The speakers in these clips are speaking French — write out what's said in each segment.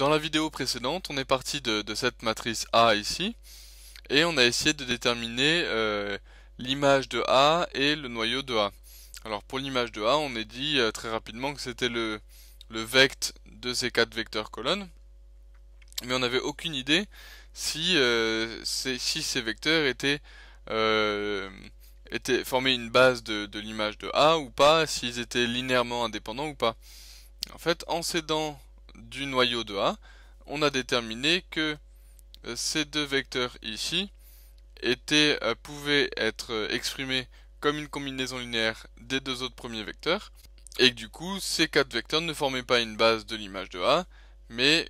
Dans la vidéo précédente, on est parti de, cette matrice A ici, et on a essayé de déterminer euh, l'image de A et le noyau de A. Alors pour l'image de A, on est dit euh, très rapidement que c'était le, le vect de ces quatre vecteurs colonnes, mais on n'avait aucune idée si, euh, ces vecteurs étaient, formaient une base de, de l'image de A ou pas, s'ils étaient linéairement indépendants ou pas. En fait, en s'aidant du noyau de A, on a déterminé que euh, ces deux vecteurs ici euh, pouvaient être euh, exprimés comme une combinaison linéaire des deux autres premiers vecteurs, et que du coup ces quatre vecteurs ne formaient pas une base de l'image de A, mais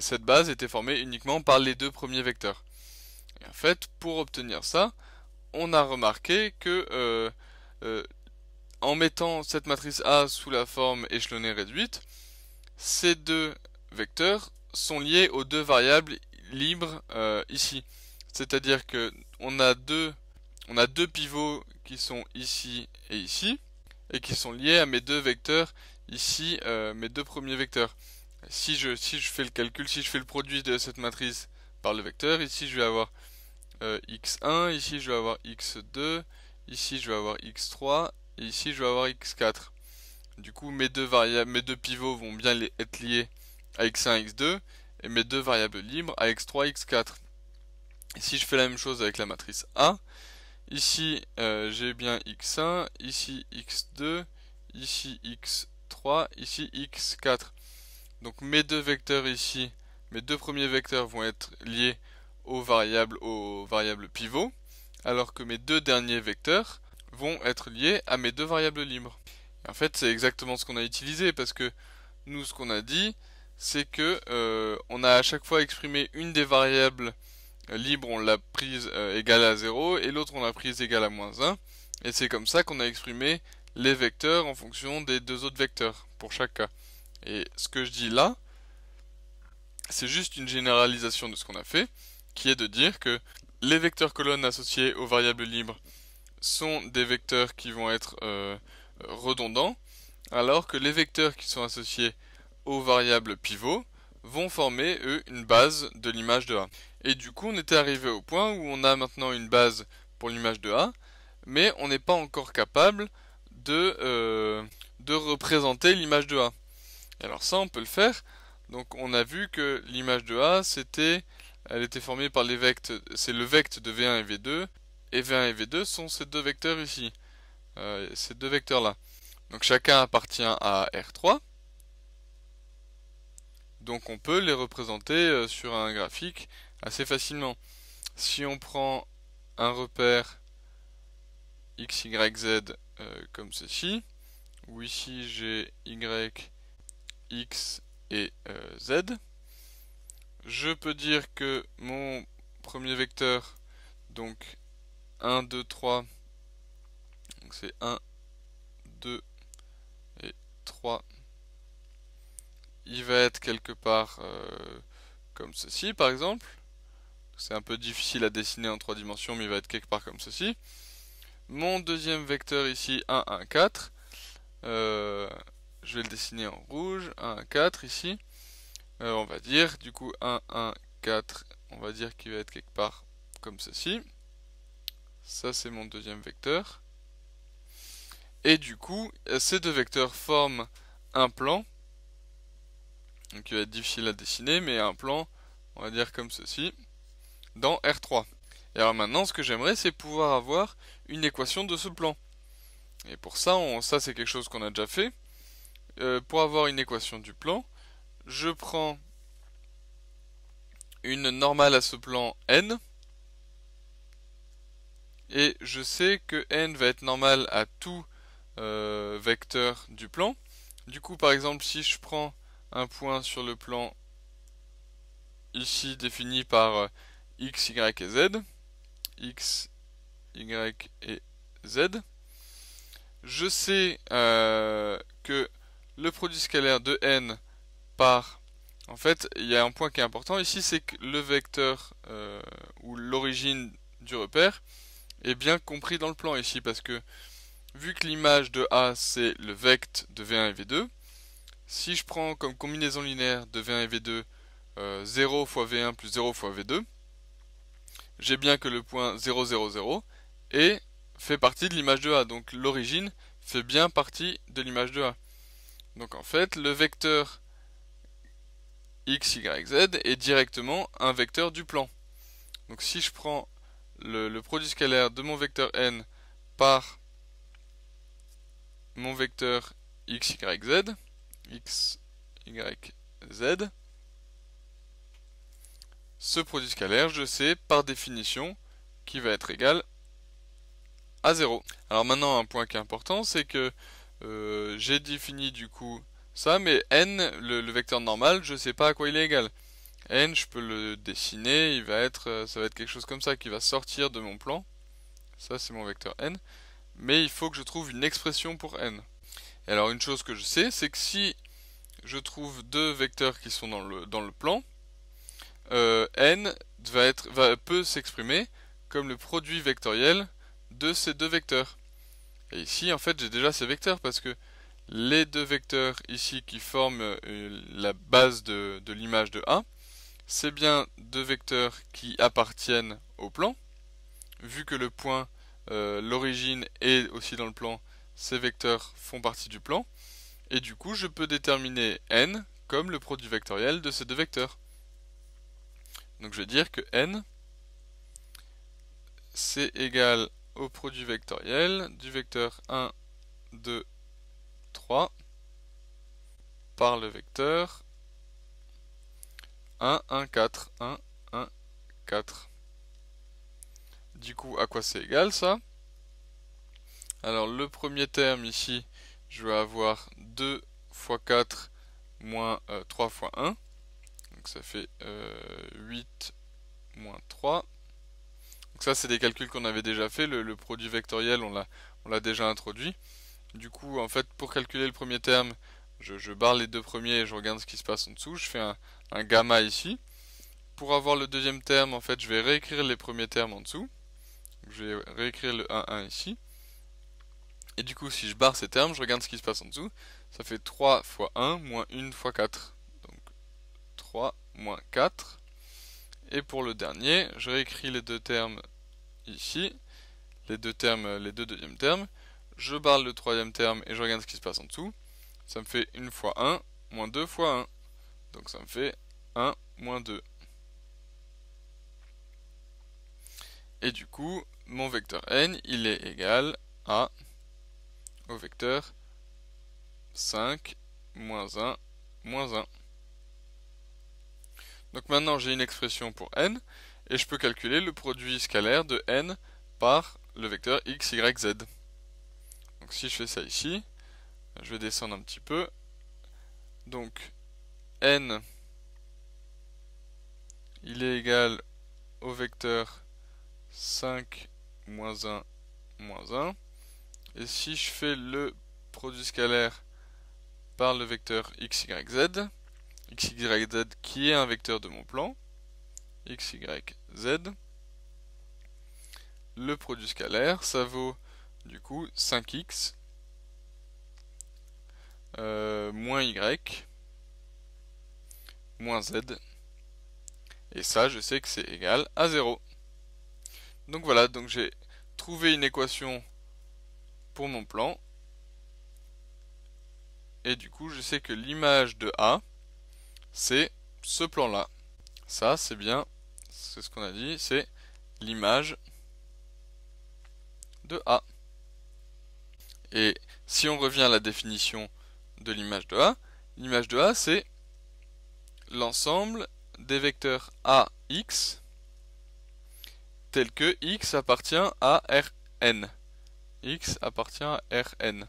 cette base était formée uniquement par les deux premiers vecteurs. Et en fait, pour obtenir ça, on a remarqué que en mettant cette matrice A sous la forme échelonnée réduite, ces deux vecteurs sont liés aux deux variables libres euh, ici. C'est-à-dire que on a deux on a deux pivots qui sont ici et ici et qui sont liés à mes deux vecteurs ici euh, mes deux premiers vecteurs. Si je si je fais le calcul, si je fais le produit de cette matrice par le vecteur, ici je vais avoir euh, x1, ici je vais avoir x2, ici je vais avoir x3 et ici je vais avoir x4. Du coup, mes deux, variables, deux pivots vont bien être liés à x1, x2, et mes deux variables libres à x3, x4. Si je fais la même chose avec la matrice A. Ici, euh, j'ai bien x1, ici x2, ici x3, ici x4. Donc mes deux vecteurs ici, mes deux premiers vecteurs vont être liés aux variables, aux variables pivots, alors que mes deux derniers vecteurs vont être liés à mes deux variables libres. En fait, c'est exactement ce qu'on a utilisé parce que nous, ce qu'on a dit, c'est que euh, on a à chaque fois exprimé une des variables euh, libres, on l'a prise euh, égale à 0 et l'autre on l'a prise égale à moins 1. Et c'est comme ça qu'on a exprimé les vecteurs en fonction des deux autres vecteurs pour chaque cas. Et ce que je dis là, c'est juste une généralisation de ce qu'on a fait, qui est de dire que les vecteurs colonnes associés aux variables libres sont des vecteurs qui vont être redondant, alors que les vecteurs qui sont associés aux variables pivots vont former, eux, une base de l'image de A. Et du coup, on était arrivé au point où on a maintenant une base pour l'image de A, mais on n'est pas encore capable de, euh, de représenter l'image de A. alors ça, on peut le faire. Donc on a vu que l'image de A, c'était, elle était formée par les vectes, c'est le vect de V1 et V2, et V1 et V2 sont ces deux vecteurs ici. Euh, ces deux vecteurs-là. Donc chacun appartient à R3. Donc on peut les représenter euh, sur un graphique assez facilement. Si on prend un repère x, y, z euh, comme ceci, où ici j'ai y, x et z, je peux dire que mon premier vecteur, donc 1, 2, 3, donc c'est 1, 2 et 3. Il va être quelque part euh, comme ceci par exemple. C'est un peu difficile à dessiner en 3 dimensions, mais il va être quelque part comme ceci. Mon deuxième vecteur ici, 1, 1, 4. je vais le dessiner en rouge, 1, 1 4 ici. Euh, on va dire, du coup, 1, 1, 4, on va dire qu'il va être quelque part comme ceci. Ça, c'est mon deuxième vecteur. Et du coup, euh, ces deux vecteurs forment un plan. qui va être difficile à dessiner, mais un plan, on va dire comme ceci, dans R3. Et alors maintenant, ce que j'aimerais, c'est pouvoir avoir une équation de ce plan. Et pour ça, ça c'est quelque chose qu'on a déjà fait. Euh, pour avoir une équation du plan, je prends une normale à ce plan n. Et je sais que n va être normale à tout euh, vecteur du plan. Du coup, par exemple, si je prends un point sur le plan ici défini par euh, x, y et z, x, y et z, je sais euh, que le produit scalaire de n par... En fait, il y a un point qui est important ici, c'est que le vecteur ou l'origine du repère est bien compris dans le plan ici, parce que vu que l'image de A c'est le vect de V1 et V2, si je prends comme combinaison linéaire de V1 et V2 0 euh, fois V1 plus 0 fois V2, j'ai bien que le point 0, 0, 0 et fait partie de l'image de A. Donc l'origine fait bien partie de l'image de A. Donc en fait, le vecteur x, y, z est directement un vecteur du plan. Donc si je prends le produit scalaire de mon vecteur n par mon vecteur x, y, z, x, y, z, ce produit scalaire, je sais par définition qui va être égal à 0. Alors maintenant, un point qui est important, c'est que euh, j'ai défini du coup ça, mais n, le, le, vecteur normal, je ne sais pas à quoi il est égal. n, je peux le dessiner, il va être, euh, ça va être quelque chose comme ça qui va sortir de mon plan. Ça, c'est mon vecteur n mais il faut que je trouve une expression pour n. alors une chose que je sais, c'est que si je trouve deux vecteurs qui sont dans le, dans le plan, euh, n va être, peut s'exprimer comme le produit vectoriel de ces deux vecteurs. Et ici, en fait, j'ai déjà ces vecteurs parce que les deux vecteurs ici qui forment euh, la base de, de l'image de A, c'est bien deux vecteurs qui appartiennent au plan, vu que le point euh, l'origine est aussi dans le plan, ces vecteurs font partie du plan. Et du coup, je peux déterminer n comme le produit vectoriel de ces deux vecteurs. Donc je vais dire que n, c'est égal au produit vectoriel du vecteur 1, 2, 3 par le vecteur 1, 1, 4, 1, 1, 4 du coup à quoi c'est égal ça Alors le premier terme ici, je vais avoir 2 fois 4 moins 3 euh, fois 1. Donc ça fait 8 euh, moins 3. Donc ça c'est des calculs qu'on avait déjà fait, le, produit vectoriel on l'a déjà introduit. Du coup en fait pour calculer le premier terme, je, barre les deux premiers et je regarde ce qui se passe en dessous, je fais un, un gamma ici. Pour avoir le deuxième terme en fait je vais réécrire les premiers termes en dessous je vais réécrire le 1, 1 ici. Et du coup, si je barre ces termes, je regarde ce qui se passe en dessous. Ça fait 3 fois 1 moins 1 fois 4. Donc 3 moins 4. Et pour le dernier, je réécris les deux termes ici. Les deux termes, les deux deuxièmes termes. Je barre le troisième terme et je regarde ce qui se passe en dessous. Ça me fait 1 fois 1 moins 2 fois 1. Donc ça me fait 1 moins 2. Et du coup, mon vecteur n, il est égal à au vecteur 5, moins 1, moins 1. Donc maintenant j'ai une expression pour n, et je peux calculer le produit scalaire de n par le vecteur x, y, z. Donc si je fais ça ici, je vais descendre un petit peu. Donc n, il est égal au vecteur 5 moins 1, moins 1. Et si je fais le produit scalaire par le vecteur x, y, z, x, y, z qui est un vecteur de mon plan, x, y, z, le produit scalaire, ça vaut du coup 5x euh, moins y moins z. Et ça, je sais que c'est égal à 0. Donc voilà, donc j'ai trouvé une équation pour mon plan. Et du coup, je sais que l'image de A, c'est ce plan-là. Ça, c'est bien, c'est ce qu'on a dit, c'est l'image de A. Et si on revient à la définition de l'image de A, l'image de A, c'est l'ensemble des vecteurs AX tel que x appartient à Rn. x appartient à Rn.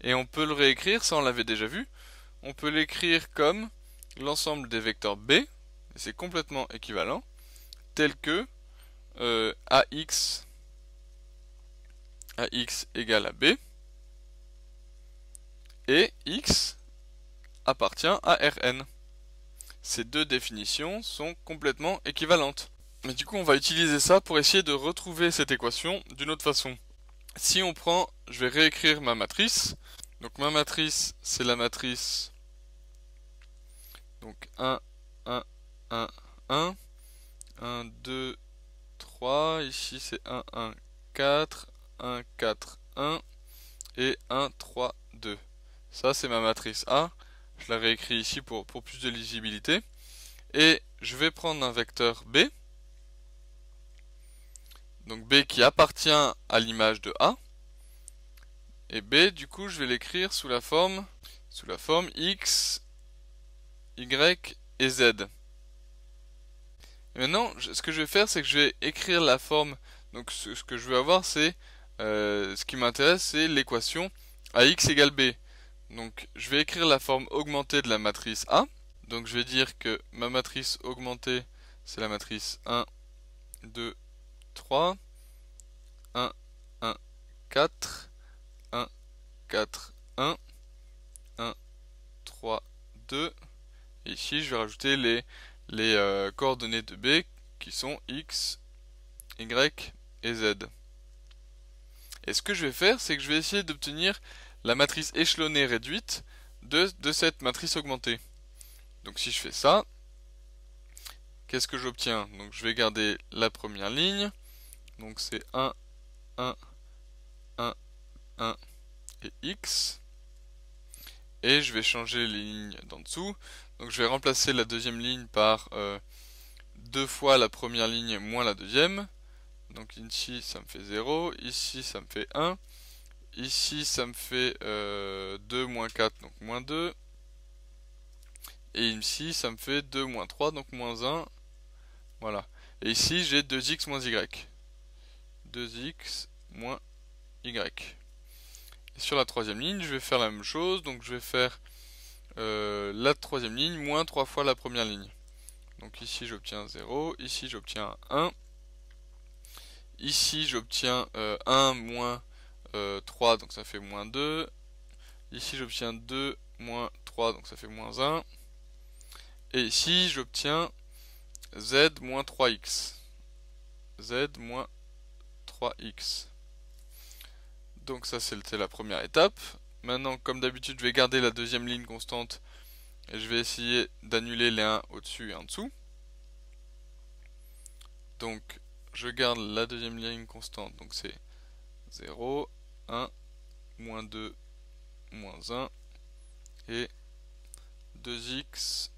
Et on peut le réécrire, ça on l'avait déjà vu, on peut l'écrire comme l'ensemble des vecteurs b, c'est complètement équivalent, tel que euh, ax, ax égale à b, et x appartient à Rn. Ces deux définitions sont complètement équivalentes. Mais du coup, on va utiliser ça pour essayer de retrouver cette équation d'une autre façon. Si on prend, je vais réécrire ma matrice. Donc ma matrice, c'est la matrice donc 1, 1, 1, 1, 1, 2, 3, ici c'est 1, 1, 4, 1, 4, 1, et 1, 3, 2. Ça c'est ma matrice A, je la réécris ici pour, pour plus de lisibilité. Et je vais prendre un vecteur B, donc B qui appartient à l'image de A. Et B, du coup, je vais l'écrire sous la forme sous la forme X, Y et Z. Et maintenant, ce que je vais faire, c'est que je vais écrire la forme. Donc ce, que je veux avoir, c'est euh, ce qui m'intéresse, c'est l'équation AX égale B. Donc je vais écrire la forme augmentée de la matrice A. Donc je vais dire que ma matrice augmentée, c'est la matrice 1, 2, 3, 1, 1, 4, 1, 4, 1, 1, 3, 2. Et ici, je vais rajouter les, les euh, coordonnées de B qui sont X, Y et Z. Et ce que je vais faire, c'est que je vais essayer d'obtenir la matrice échelonnée réduite de, de cette matrice augmentée. Donc si je fais ça, qu'est-ce que j'obtiens Donc je vais garder la première ligne, donc c'est 1, 1, 1, 1 et X. Et je vais changer les lignes d'en dessous. Donc je vais remplacer la deuxième ligne par euh, deux fois la première ligne moins la deuxième. Donc ici ça me fait 0, ici ça me fait 1, ici ça me fait 2 euh, moins 4, donc moins 2. Et ici ça me fait 2 moins 3, donc moins 1. Voilà. Et ici j'ai 2x moins y. 2x moins y. Et sur la troisième ligne, je vais faire la même chose, donc je vais faire euh, la troisième ligne moins 3 fois la première ligne. Donc ici j'obtiens 0, ici j'obtiens 1, ici j'obtiens 1 euh, moins 3, euh, donc ça fait moins 2, ici j'obtiens 2 moins 3, donc ça fait moins 1, et ici j'obtiens z moins 3x, z moins 3x. Donc ça c'était la première étape. Maintenant comme d'habitude je vais garder la deuxième ligne constante et je vais essayer d'annuler les 1 au-dessus et en dessous. Donc je garde la deuxième ligne constante, donc c'est 0, 1, moins 2, moins 1, et 2x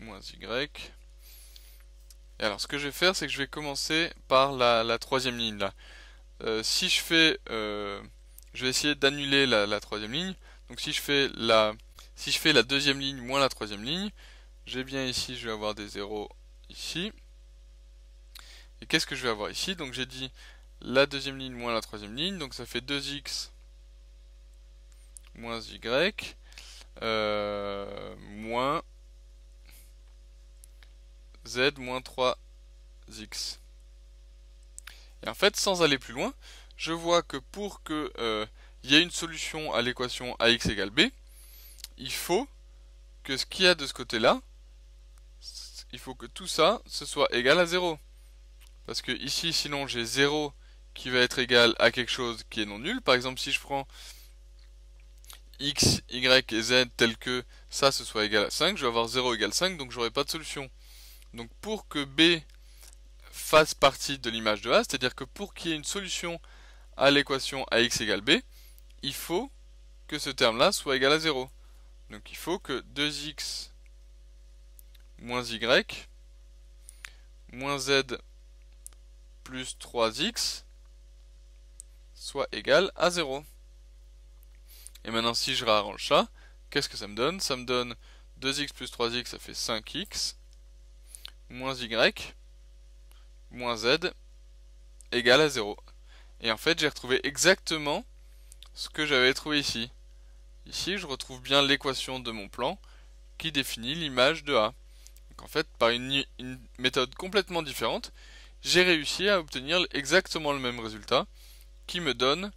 moins y alors ce que je vais faire, c'est que je vais commencer par la, troisième ligne là. Euh, si je fais, euh, je vais essayer d'annuler la, troisième ligne. Donc si je fais la, si je fais la deuxième ligne moins la troisième ligne, j'ai bien ici, je vais avoir des zéros ici. Et qu'est-ce que je vais avoir ici Donc j'ai dit la deuxième ligne moins la troisième ligne, donc ça fait 2x moins y euh, moins z moins 3x. Et en fait, sans aller plus loin, je vois que pour que il euh, y ait une solution à l'équation ax égale b, il faut que ce qu'il y a de ce côté-là, il faut que tout ça, ce soit égal à 0. Parce que ici, sinon, j'ai 0 qui va être égal à quelque chose qui est non nul. Par exemple, si je prends x, y et z tel que ça, ce soit égal à 5, je vais avoir 0 égale 5, donc n'aurai pas de solution. Donc pour que B fasse partie de l'image de A, c'est-à-dire que pour qu'il y ait une solution à l'équation ax égale b, il faut que ce terme-là soit égal à 0. Donc il faut que 2x moins y moins z plus 3x soit égal à 0. Et maintenant si je réarrange ça, qu'est-ce que ça me donne Ça me donne 2x plus 3x, ça fait 5x moins y moins z égale à 0. Et en fait, j'ai retrouvé exactement ce que j'avais trouvé ici. Ici, je retrouve bien l'équation de mon plan qui définit l'image de A. Donc en fait, par une, méthode complètement différente, j'ai réussi à obtenir exactement le même résultat qui me donne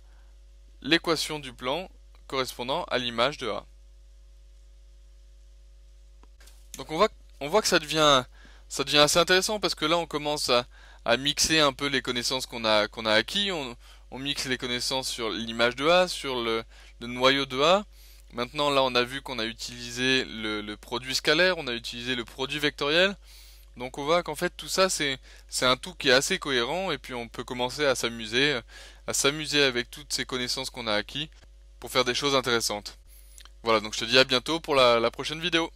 l'équation du plan correspondant à l'image de A. Donc on voit, on voit que ça devient ça devient assez intéressant parce que là on commence à, mixer un peu les connaissances qu'on a qu'on a acquis. On, mixe les connaissances sur l'image de A, sur le, noyau de A. Maintenant là on a vu qu'on a utilisé le, produit scalaire, on a utilisé le produit vectoriel. Donc on voit qu'en fait tout ça c'est un tout qui est assez cohérent et puis on peut commencer à s'amuser, à s'amuser avec toutes ces connaissances qu'on a acquis pour faire des choses intéressantes. Voilà donc je te dis à bientôt pour la prochaine vidéo.